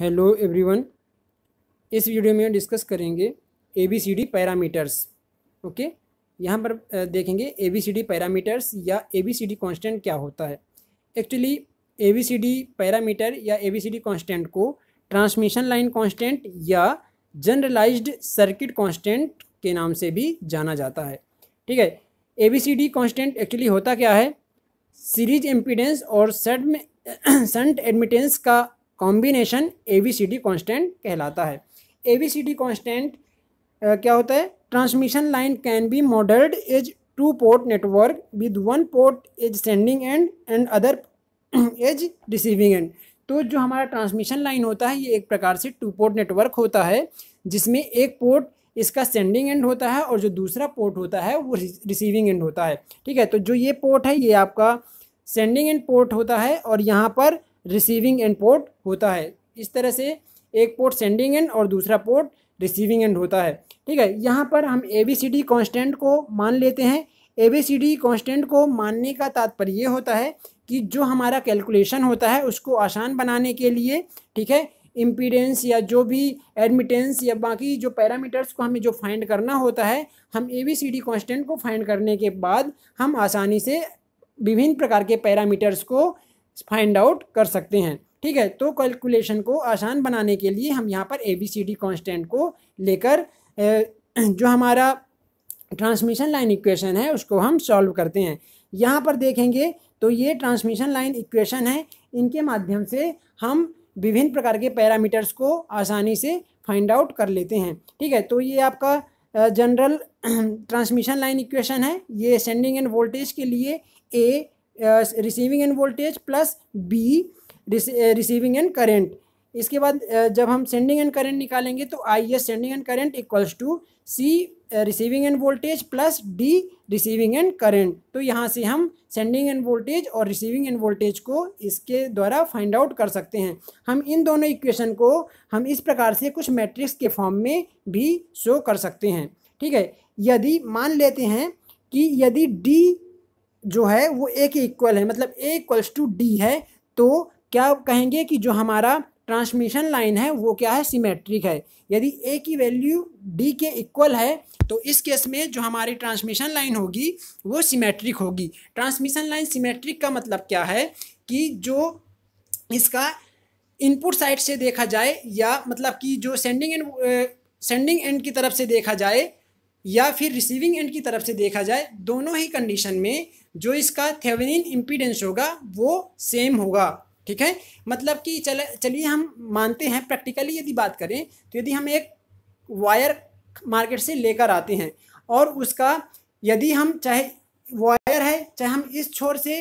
hello everyone इस video में discuss करेंगे A B C D parameters okay यहाँ पर देखेंगे ए सी डी पैरामीटर्स या ए बी सी डी क्या होता है actually A C D parameter या ए कांस्टेंट सी डी को ट्रांसमिशन लाइन कॉन्स्टेंट या जनरलाइज्ड सर्किट कॉन्स्टेंट के नाम से भी जाना जाता है ठीक है A B C D actually होता क्या है सीरीज एम्पिडेंस और सड में संट एडमिटेंस का combination A B C D constant कहलाता है A B C D constant क्या होता है transmission line can be modelled as two port network with one port as sending end and other as receiving end तो जो हमारा transmission line होता है ये एक प्रकार से टू पोर्ट नेटवर्क होता है जिसमें एक पोर्ट इसका सेंडिंग एंड होता है और जो दूसरा पोर्ट होता है वो रिसीविंग एंड होता है ठीक है तो जो ये पोर्ट है ये आपका सेंडिंग एंड पोर्ट होता है और यहाँ पर रिसीविंग एंड पोर्ट होता है इस तरह से एक पोर्ट सेंडिंग एंड और दूसरा पोर्ट रिसीविंग एंड होता है ठीक है यहाँ पर हम A B C D constant को मान लेते हैं A B C D constant को मानने का तात्पर्य होता है कि जो हमारा कैलकुलेशन होता है उसको आसान बनाने के लिए ठीक है इम्पीडेंस या जो भी एडमिटेंस या बाकी जो पैरामीटर्स को हमें जो फाइंड करना होता है हम A B C D constant को फाइंड करने के बाद हम आसानी से विभिन्न प्रकार के पैरामीटर्स को फाइंड आउट कर सकते हैं ठीक है तो कैलकुलेशन को आसान बनाने के लिए हम यहाँ पर A B C D constant को लेकर जो हमारा ट्रांसमिशन लाइन इक्वेशन है उसको हम सॉल्व करते हैं यहाँ पर देखेंगे तो ये ट्रांसमिशन लाइन इक्वेशन है इनके माध्यम से हम विभिन्न प्रकार के पैरामीटर्स को आसानी से फाइंड आउट कर लेते हैं ठीक है तो ये आपका जनरल ट्रांसमिशन लाइन इक्वेशन है ये सेंडिंग एंड वोल्टेज के लिए A receiving end voltage plus B receiving end current इसके बाद जब हम सेंडिंग एंड करेंट निकालेंगे तो I S sending end current equals to C receiving end voltage plus D receiving end current तो यहाँ से हम सेंडिंग एंड वोल्टेज और रिसीविंग एंड वोल्टेज को इसके द्वारा फाइंड आउट कर सकते हैं हम इन दोनों इक्वेशन को हम इस प्रकार से कुछ मैट्रिक्स के फॉर्म में भी शो कर सकते हैं ठीक है यदि मान लेते हैं कि यदि डी जो है वो ए के इक्वल है मतलब ए इक्वल्स टू डी है तो क्या कहेंगे कि जो हमारा ट्रांसमिशन लाइन है वो क्या है सिमेट्रिक है यदि ए की वैल्यू डी के इक्वल है तो इस केस में जो हमारी ट्रांसमिशन लाइन होगी वो सिमेट्रिक होगी ट्रांसमिशन लाइन सिमेट्रिक का मतलब क्या है कि जो इसका इनपुट साइड से देखा जाए या मतलब कि जो सेंडिंग एंड सेंडिंग एंड की तरफ से देखा जाए या फिर रिसीविंग एंड की तरफ से देखा जाए दोनों ही कंडीशन में जो इसका थेवेनिन इम्पीडेंस होगा वो सेम होगा ठीक है मतलब कि चल चलिए हम मानते हैं प्रैक्टिकली यदि बात करें तो यदि हम एक वायर मार्केट से लेकर आते हैं और उसका यदि हम चाहे वायर है चाहे हम इस छोर से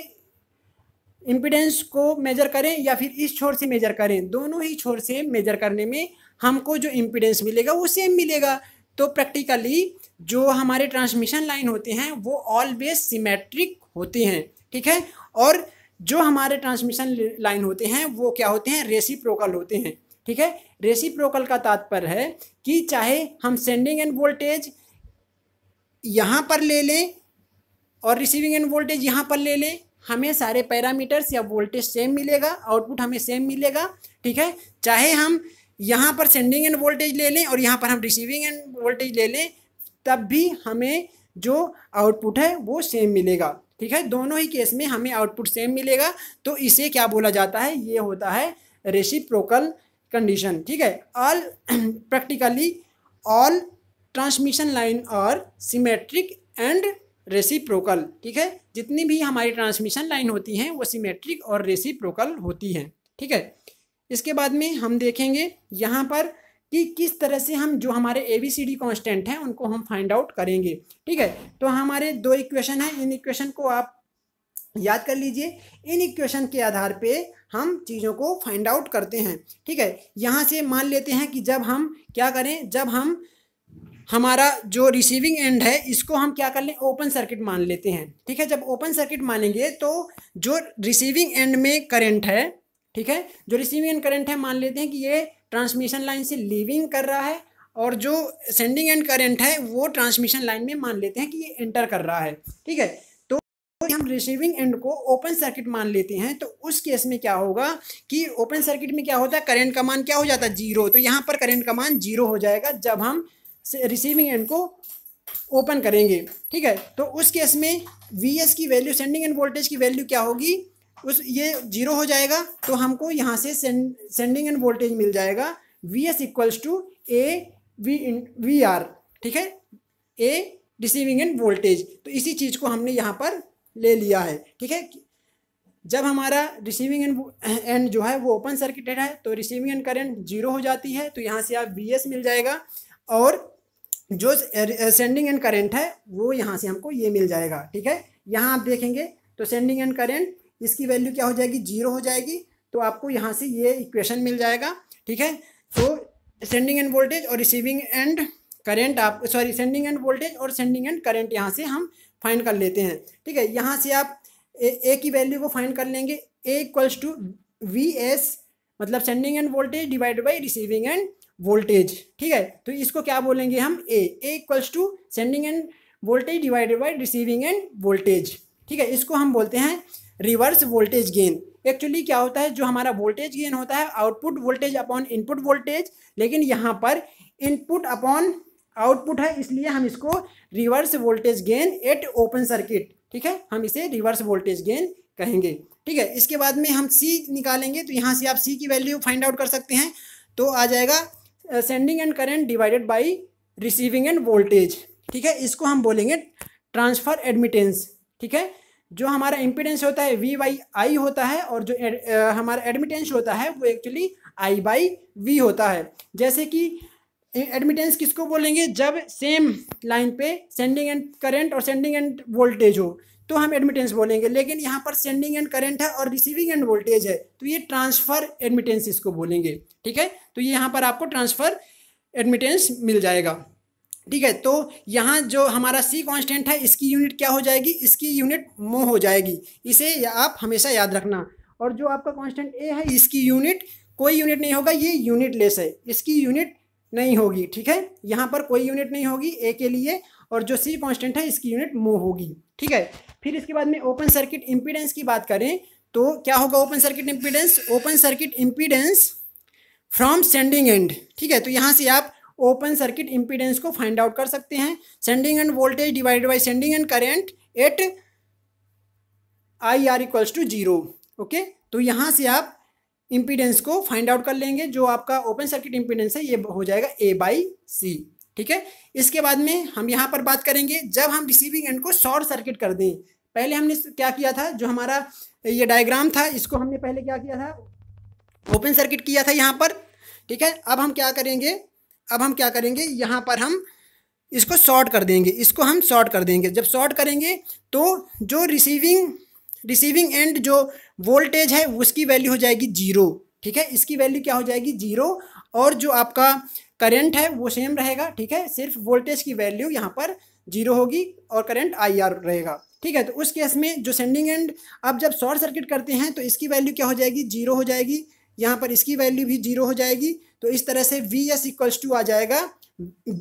इम्पिडेंस को मेजर करें या फिर इस छोर से मेजर करें दोनों ही छोर से मेजर करने में हमको जो इम्पिडेंस मिलेगा वो सेम मिलेगा तो प्रैक्टिकली जो हमारे ट्रांसमिशन लाइन होते हैं वो ऑलवेज सिमेट्रिक होते हैं ठीक है और जो हमारे ट्रांसमिशन लाइन होते हैं वो क्या होते हैं रेसिप्रोकल होते हैं ठीक है रेसिप्रोकल का तात्पर्य है कि चाहे हम सेंडिंग एंड वोल्टेज यहाँ पर ले लें और रिसीविंग एंड वोल्टेज यहाँ पर ले लें हमें सारे पैरामीटर्स या वोल्टेज सेम मिलेगा आउटपुट हमें सेम मिलेगा ठीक है चाहे हम यहाँ पर सेंडिंग एंड वोल्टेज ले लें और यहाँ पर हम रिसीविंग एंड वोल्टेज ले लें तब भी हमें जो आउटपुट है वो सेम मिलेगा ठीक है दोनों ही केस में हमें आउटपुट सेम मिलेगा तो इसे क्या बोला जाता है ये होता है रेसिप्रोकल कंडीशन ठीक है all practically all transmission line और सिमेट्रिक एंड रेसिप्रोकल ठीक है जितनी भी हमारी ट्रांसमिशन लाइन होती हैं वो सिमेट्रिक और रेसिप्रोकल होती हैं ठीक है इसके बाद में हम देखेंगे यहाँ पर कि किस तरह से हम जो हमारे A B C D constant हैं उनको हम फाइंड आउट करेंगे ठीक है तो हमारे दो इक्वेशन हैं इन इक्वेशन को आप याद कर लीजिए इन इक्वेशन के आधार पे हम चीज़ों को फाइंड आउट करते हैं ठीक है यहाँ से मान लेते हैं कि जब हम क्या करें जब हम हमारा जो रिसीविंग एंड है इसको हम क्या कर लें ओपन सर्किट मान लेते हैं ठीक है जब ओपन सर्किट मानेंगे तो जो रिसीविंग एंड में करेंट है ठीक है जो रिसीविंग एंड करंट है मान लेते हैं कि ये ट्रांसमिशन लाइन से लीविंग कर रहा है और जो सेंडिंग एंड करंट है वो ट्रांसमिशन लाइन में मान लेते हैं कि ये एंटर कर रहा है ठीक है तो हम रिसीविंग एंड को ओपन सर्किट मान लेते हैं तो उस केस में क्या होगा कि ओपन सर्किट में क्या होता है करेंट का मान क्या हो जाता है जीरो तो यहाँ पर करेंट का मान जीरो हो जाएगा जब हम रिसीविंग एंड को ओपन करेंगे ठीक है तो उस केस में वी की वैल्यू सेंडिंग एंड वोल्टेज की वैल्यू क्या होगी उस ये जीरो हो जाएगा तो हमको यहाँ से सेंड सेंडिंग एंड वोल्टेज मिल जाएगा V S equals to A V in V R ठीक है ए रिसीविंग एंड वोल्टेज तो इसी चीज़ को हमने यहाँ पर ले लिया है ठीक है जब हमारा रिसीविंग एंड एंड जो है वो ओपन सर्किटेड है तो रिसीविंग एंड करेंट जीरो हो जाती है तो यहाँ से आप वी एस मिल जाएगा और जो सेंडिंग एंड करेंट है वो यहाँ से हमको ये मिल जाएगा ठीक है यहाँ आप देखेंगे तो सेंडिंग एंड करेंट इसकी वैल्यू क्या हो जाएगी जीरो हो जाएगी तो आपको यहाँ से ये इक्वेशन मिल जाएगा ठीक है तो सेंडिंग एंड वोल्टेज और रिसीविंग एंड करेंट आप सॉरी सेंडिंग एंड वोल्टेज और सेंडिंग एंड करेंट यहाँ से हम फाइंड कर लेते हैं ठीक है यहाँ से आप ए, ए की वैल्यू को फाइंड कर लेंगे A equals to V S मतलब sending end voltage divide by receiving end voltage ठीक है तो इसको क्या बोलेंगे हम A A equals to sending end voltage divided by receiving end voltage ठीक है इसको हम बोलते हैं रिवर्स वोल्टेज गेन एक्चुअली क्या होता है जो हमारा वोल्टेज गेन होता है output voltage upon input voltage लेकिन यहाँ पर इनपुट अपॉन आउटपुट है इसलिए हम इसको reverse voltage gain at open circuit ठीक है हम इसे रिवर्स वोल्टेज गेन कहेंगे ठीक है इसके बाद में हम सी निकालेंगे तो यहाँ से आप सी की वैल्यू फाइंड आउट कर सकते हैं तो आ जाएगा sending end current divided by receiving end voltage ठीक है इसको हम बोलेंगे ट्रांसफ़र एडमिटेंस ठीक है जो हमारा इम्पिडेंस होता है वी बाई आई होता है और जो एड, आ, हमारा एडमिटेंस होता है वो एक्चुअली आई बाई वी होता है जैसे कि एडमिटेंस किसको बोलेंगे जब सेम लाइन पे सेंडिंग एंड करंट और सेंडिंग एंड वोल्टेज हो तो हम एडमिटेंस बोलेंगे लेकिन यहाँ पर सेंडिंग एंड करंट है और रिसीविंग एंड वोल्टेज है तो ये ट्रांसफ़र एडमिटेंस इसको बोलेंगे ठीक है तो ये यहाँ पर आपको ट्रांसफ़र एडमिटेंस मिल जाएगा ठीक है तो यहाँ जो हमारा सी कांस्टेंट है इसकी यूनिट क्या हो जाएगी इसकी यूनिट मो हो जाएगी इसे या आप हमेशा याद रखना और जो आपका कांस्टेंट ए है इसकी यूनिट कोई यूनिट नहीं होगा ये यूनिट लेस है इसकी यूनिट नहीं होगी ठीक है यहाँ पर कोई यूनिट नहीं होगी ए के लिए और जो सी कॉन्स्टेंट है इसकी यूनिट मो होगी ठीक है फिर इसके बाद में ओपन सर्किट इम्पीडेंस की बात करें तो क्या होगा open circuit impedance open circuit impedance from sending end ठीक है तो यहाँ से आप ओपन सर्किट इम्पीडेंस को फाइंड आउट कर सकते हैं sending end voltage divided by sending end current at I R equals to zero okay तो यहाँ से आप इम्पीडेंस को फाइंड आउट कर लेंगे जो आपका ओपन सर्किट इम्पीडेंस है ये हो जाएगा ए बाई सी ठीक है इसके बाद में हम यहाँ पर बात करेंगे जब हम रिसीविंग एंड को शॉर्ट सर्किट कर दें पहले हमने क्या किया था जो हमारा ये डायग्राम था इसको हमने पहले क्या किया था ओपन सर्किट किया था यहाँ पर ठीक है अब हम क्या करेंगे अब हम क्या करेंगे यहाँ पर हम इसको शॉर्ट कर देंगे इसको हम शॉर्ट कर देंगे जब शॉर्ट करेंगे तो जो रिसीविंग रिसीविंग एंड जो वोल्टेज है उसकी वैल्यू हो जाएगी जीरो ठीक है इसकी वैल्यू क्या हो जाएगी जीरो और जो आपका करंट है वो सेम रहेगा ठीक है सिर्फ वोल्टेज की वैल्यू यहाँ पर जीरो होगी और करंट आई आर रहेगा ठीक है तो उस केस में जो सेंडिंग एंड आप जब शॉर्ट सर्किट करते हैं तो इसकी वैल्यू क्या हो जाएगी जीरो हो जाएगी यहाँ पर इसकी वैल्यू भी जीरो हो जाएगी तो इस तरह से वी एस इक्वल्स टू आ जाएगा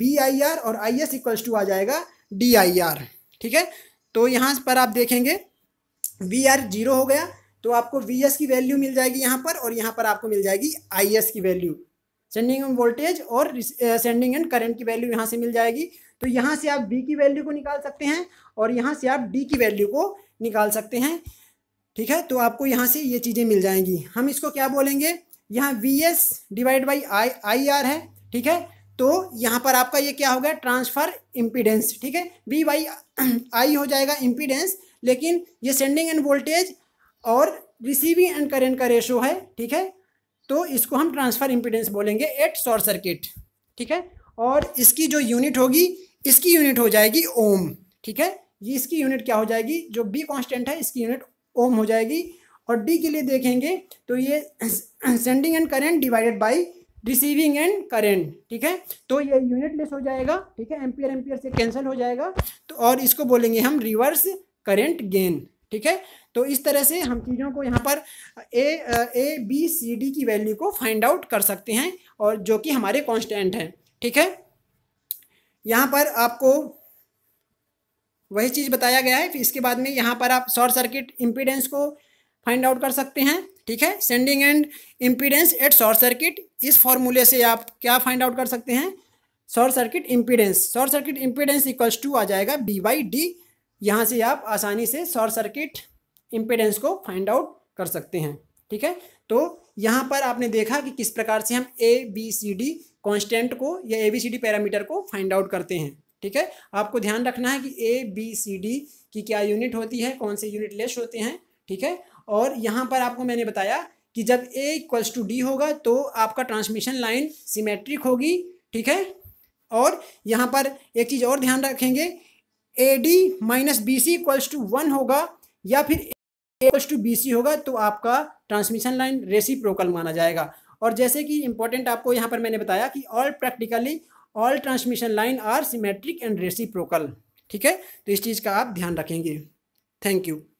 बी आई आर और आई एस इक्वल्स टू आ जाएगा डी आई आर ठीक है तो यहाँ पर आप देखेंगे वी आर जीरो हो गया तो आपको वी एस की वैल्यू मिल जाएगी यहाँ पर और यहाँ पर आपको मिल जाएगी आई एस की वैल्यू सेंडिंग एंड वोल्टेज और सेंडिंग एंड करेंट की वैल्यू यहाँ से मिल जाएगी तो यहाँ से आप बी की वैल्यू को निकाल सकते हैं और यहाँ से आप डी की वैल्यू को निकाल सकते हैं ठीक है तो आपको यहाँ से ये चीज़ें मिल जाएंगी हम इसको क्या बोलेंगे यहाँ V S divide by I I R है ठीक है तो यहाँ पर आपका ये क्या हो गया ट्रांसफ़र इम्पीडेंस ठीक है वी बाई आई हो जाएगा इम्पीडेंस लेकिन ये सेंडिंग एंड वोल्टेज और रिसीविंग एंड करेंट का रेशो है ठीक है तो इसको हम ट्रांसफ़र इम्पीडेंस बोलेंगे एट शॉर्ट सर्किट ठीक है और इसकी जो यूनिट होगी इसकी यूनिट हो जाएगी ओम ठीक है ये इसकी यूनिट क्या हो जाएगी जो बी कॉन्स्टेंट है इसकी यूनिट ओम हो जाएगी और डी के लिए देखेंगे तो ये sending end current divided by receiving end current ठीक है तो ये यूनिट लेस हो जाएगा ठीक है एम्पियर एम्पियर से कैंसिल हो जाएगा तो और इसको बोलेंगे हम रिवर्स करेंट गेन ठीक है तो इस तरह से हम चीज़ों को यहाँ पर A A B C D की वैल्यू को फाइंड आउट कर सकते हैं और जो कि हमारे कॉन्स्टेंट हैं ठीक है यहाँ पर आपको वही चीज़ बताया गया है फिर इसके बाद में यहाँ पर आप शॉर्ट सर्किट इम्पीडेंस को फाइंड आउट कर सकते हैं ठीक है sending end impedance at short circuit इस फॉर्मूले से आप क्या फाइंड आउट कर सकते हैं short circuit impedance short circuit impedance equals to आ जाएगा बी बाई डी यहाँ से आप आसानी से शॉर्ट सर्किट इम्पीडेंस को फाइंड आउट कर सकते हैं ठीक है तो यहाँ पर आपने देखा कि किस प्रकार से हम A B C D constant को या A B C D parameter को फाइंड आउट करते हैं ठीक है आपको ध्यान रखना है कि ए बी सी डी की क्या यूनिट होती है कौन से यूनिट लेस होते हैं ठीक है और यहाँ पर आपको मैंने बताया कि जब ए इक्वल्स टू डी होगा तो आपका ट्रांसमिशन लाइन सिमेट्रिक होगी ठीक है और यहाँ पर एक चीज़ और ध्यान रखेंगे A D minus B C equals to one होगा या फिर एक्वल्स टू बी सी होगा तो आपका ट्रांसमिशन लाइन रेसी प्रोकल माना जाएगा और जैसे कि इंपॉर्टेंट आपको यहाँ पर मैंने बताया कि all practically all transmission line are symmetric and reciprocal ठीक है तो इस चीज़ का आप ध्यान रखेंगे थैंक यू